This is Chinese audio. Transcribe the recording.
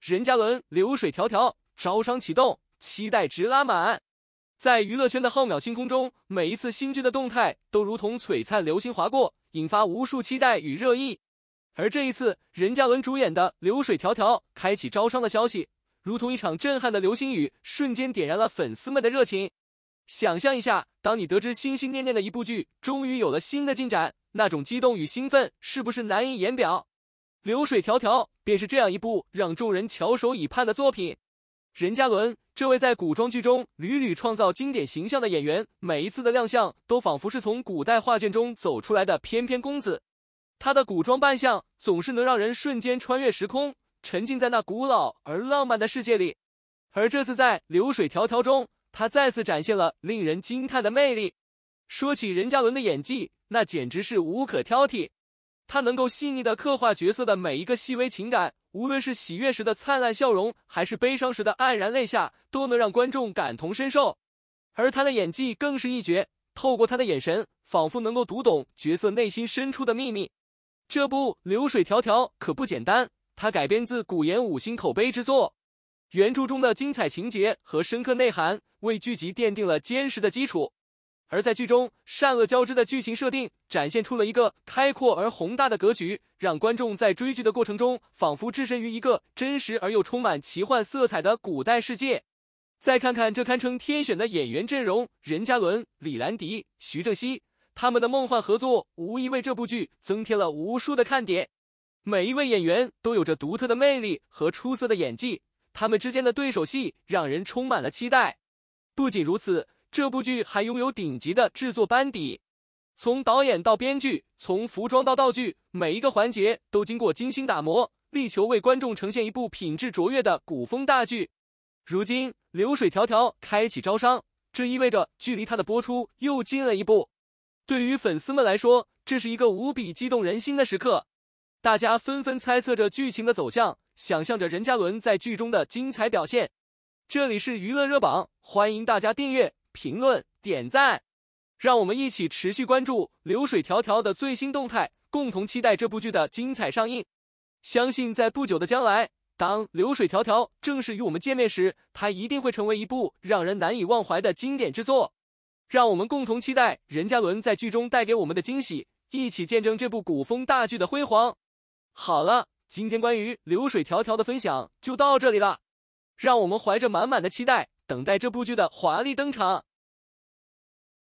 任嘉伦《流水迢迢》招商启动，期待值拉满。在娱乐圈的浩渺星空中，每一次新剧的动态都如同璀璨流星划过，引发无数期待与热议。而这一次，任嘉伦主演的《流水迢迢》开启招商的消息，如同一场震撼的流星雨，瞬间点燃了粉丝们的热情。想象一下，当你得知心心念念的一部剧终于有了新的进展，那种激动与兴奋，是不是难以言表？《流水迢迢》便是这样一部让众人翘首以盼的作品。任嘉伦这位在古装剧中屡屡创造经典形象的演员，每一次的亮相都仿佛是从古代画卷中走出来的翩翩公子。他的古装扮相总是能让人瞬间穿越时空，沉浸在那古老而浪漫的世界里。而这次在《流水迢迢》中，他再次展现了令人惊叹的魅力。说起任嘉伦的演技，那简直是无可挑剔。他能够细腻的刻画角色的每一个细微情感，无论是喜悦时的灿烂笑容，还是悲伤时的黯然泪下，都能让观众感同身受。而他的演技更是一绝，透过他的眼神，仿佛能够读懂角色内心深处的秘密。这部《流水迢迢可不简单，它改编自古言五星口碑之作，原著中的精彩情节和深刻内涵为剧集奠定了坚实的基础。而在剧中，善恶交织的剧情设定展现出了一个开阔而宏大的格局，让观众在追剧的过程中仿佛置身于一个真实而又充满奇幻色彩的古代世界。再看看这堪称天选的演员阵容：任嘉伦、李兰迪、徐正溪，他们的梦幻合作无疑为这部剧增添了无数的看点。每一位演员都有着独特的魅力和出色的演技，他们之间的对手戏让人充满了期待。不仅如此。这部剧还拥有顶级的制作班底，从导演到编剧，从服装到道具，每一个环节都经过精心打磨，力求为观众呈现一部品质卓越的古风大剧。如今《流水迢迢》开启招商，这意味着距离它的播出又近了一步。对于粉丝们来说，这是一个无比激动人心的时刻，大家纷纷猜测着剧情的走向，想象着任嘉伦在剧中的精彩表现。这里是娱乐热榜，欢迎大家订阅。评论点赞，让我们一起持续关注《流水迢迢》的最新动态，共同期待这部剧的精彩上映。相信在不久的将来，当《流水迢迢》正式与我们见面时，它一定会成为一部让人难以忘怀的经典之作。让我们共同期待任嘉伦在剧中带给我们的惊喜，一起见证这部古风大剧的辉煌。好了，今天关于《流水迢迢》的分享就到这里了，让我们怀着满满的期待，等待这部剧的华丽登场。